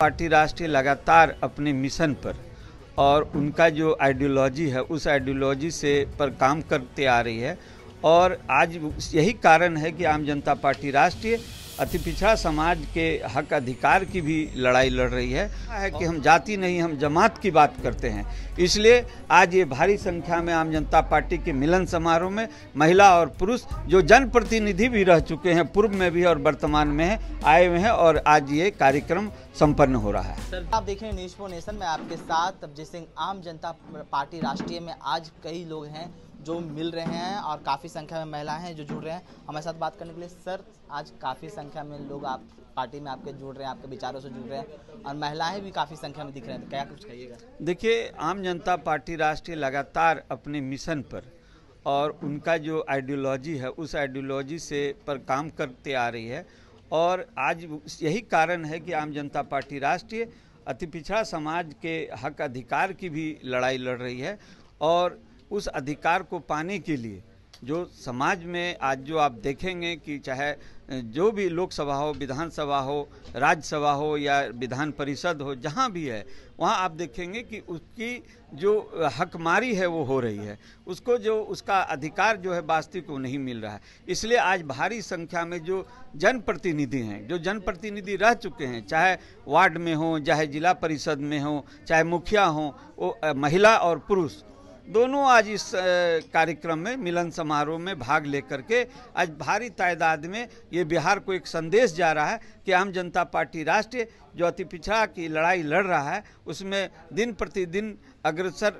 party राष्ट्रीय लगातार अपने मिशन पर और उनका जो आइडियोलॉजी है उस आइडियोलॉजी से पर काम करते आ रही है और आज यही कारण है कि आम जनता पार्टी राष्ट्रीय अति पिछड़ा समाज के हक अधिकार की भी लड़ाई लड़ रही है है कि हम जाति नहीं हम जमात की बात करते हैं इसलिए आज ये भारी संख्या में आम जनता पार्टी के मिलन समारोह में महिला और पुरुष जो जनप्रतिनिधि भी रह चुके हैं पूर्व में भी और वर्तमान में आए हुए हैं और आज ये कार्यक्रम संपन्न हो रहा है सर आप देख रहे हैं न्यूज नेशन में आपके साथ अभिजीत सिंह आम जनता पार्टी राष्ट्रीय में आज कई लोग हैं जो मिल रहे हैं और काफ़ी संख्या में महिलाएं हैं जो जुड़ रहे हैं हमारे साथ बात करने के लिए सर आज काफ़ी संख्या में लोग आप पार्टी में आपके जुड़ रहे हैं आपके विचारों से जुड़ रहे हैं और महिलाएं भी काफ़ी संख्या में दिख रहे हैं क्या कुछ कहिएगा देखिए आम जनता पार्टी राष्ट्रीय लगातार अपने मिशन पर और उनका जो आइडियोलॉजी है उस आइडियोलॉजी से पर काम करते आ रही है और आज यही कारण है कि आम जनता पार्टी राष्ट्रीय अति पिछड़ा समाज के हक अधिकार की भी लड़ाई लड़ रही है और उस अधिकार को पाने के लिए जो समाज में आज जो आप देखेंगे कि चाहे जो भी लोकसभा हो विधानसभा हो राज्यसभा हो या विधान परिषद हो जहाँ भी है वहाँ आप देखेंगे कि उसकी जो हकमारी है वो हो रही है उसको जो उसका अधिकार जो है वास्तविक को नहीं मिल रहा है इसलिए आज भारी संख्या में जो जनप्रतिनिधि हैं जो जनप्रतिनिधि रह चुके हैं चाहे वार्ड में हों चाहे जिला परिषद में हों चाहे मुखिया हों वो महिला और पुरुष दोनों आज इस कार्यक्रम में मिलन समारोह में भाग लेकर के आज भारी तादाद में ये बिहार को एक संदेश जा रहा है कि आम जनता पार्टी राष्ट्रीय जो अति पिछड़ा की लड़ाई लड़ रहा है उसमें दिन प्रतिदिन अग्रसर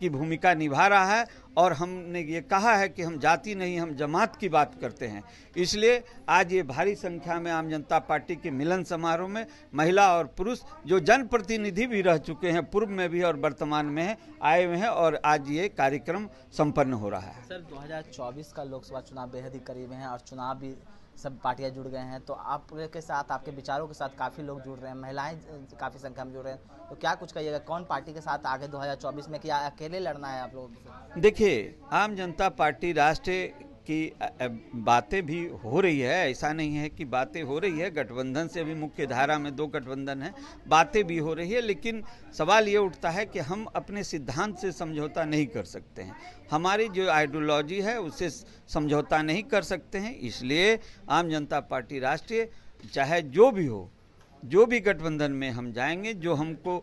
की भूमिका निभा रहा है और हमने ये कहा है कि हम जाति नहीं हम जमात की बात करते हैं इसलिए आज ये भारी संख्या में आम जनता पार्टी के मिलन समारोह में महिला और पुरुष जो जनप्रतिनिधि भी रह चुके हैं पूर्व में भी और वर्तमान में हैं आए हुए हैं और आज ये कार्यक्रम संपन्न हो रहा है सर 2024 का लोकसभा चुनाव बेहद ही करीब है और चुनाव भी सब पार्टियाँ जुड़ गए हैं तो आपके साथ आपके विचारों के साथ काफ़ी लोग जुड़ रहे हैं महिलाएं काफ़ी संख्या में जुड़ रहे हैं तो क्या कुछ कहिएगा कौन पार्टी के साथ आगे 2024 में क्या अकेले लड़ना है आप लोगों को देखिए आम जनता पार्टी राष्ट्रीय कि बातें भी हो रही है ऐसा नहीं है कि बातें हो रही है गठबंधन से भी मुख्य धारा में दो गठबंधन हैं बातें भी हो रही है लेकिन सवाल ये उठता है कि हम अपने सिद्धांत से समझौता नहीं कर सकते हैं हमारी जो आइडियोलॉजी है उससे समझौता नहीं कर सकते हैं इसलिए आम जनता पार्टी राष्ट्रीय चाहे जो भी हो जो भी गठबंधन में हम जाएंगे जो हमको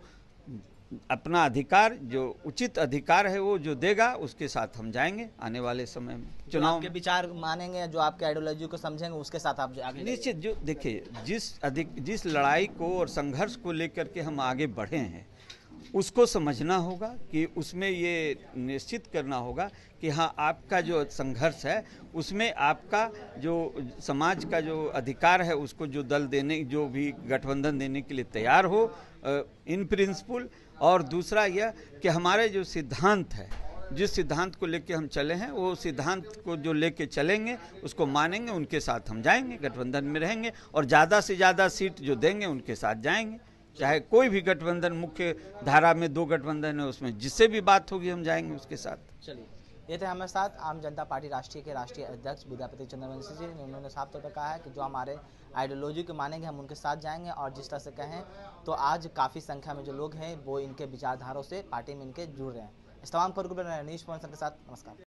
अपना अधिकार जो उचित अधिकार है वो जो देगा उसके साथ हम जाएंगे आने वाले समय में चुनाव के विचार मानेंगे जो आपके आइडियोलॉजी को समझेंगे उसके साथ आप आगे निश्चित जो देखिए जिस अधिक जिस लड़ाई को और संघर्ष को लेकर के हम आगे बढ़े हैं उसको समझना होगा कि उसमें ये निश्चित करना होगा कि हाँ आपका जो संघर्ष है उसमें आपका जो समाज का जो अधिकार है उसको जो दल देने जो भी गठबंधन देने के लिए तैयार हो इन प्रिंसिपल और दूसरा यह कि हमारे जो सिद्धांत है जिस सिद्धांत को लेकर हम चले हैं वो सिद्धांत को जो लेके चलेंगे उसको मानेंगे उनके साथ हम जाएंगे गठबंधन में रहेंगे और ज़्यादा से ज़्यादा सीट जो देंगे उनके साथ जाएंगे चाहे कोई भी गठबंधन मुख्य धारा में दो गठबंधन है उसमें जिससे भी बात होगी हम जाएंगे उसके साथ चलिए ये थे हमारे साथ आम जनता पार्टी राष्ट्रीय के राष्ट्रीय अध्यक्ष विद्यापति चंद्रवंशी जी ने उन्होंने साफ तौर पर कहा है कि जो हमारे आइडियोलॉजी को मानेंगे हम उनके साथ जाएंगे और जिस तरह से कहें तो आज काफ़ी संख्या में जो लोग हैं वो इनके विचारधारों से पार्टी में इनके जुड़ रहे हैं इस तमाम खबर को न्यूज़ पॉइंट के साथ नमस्कार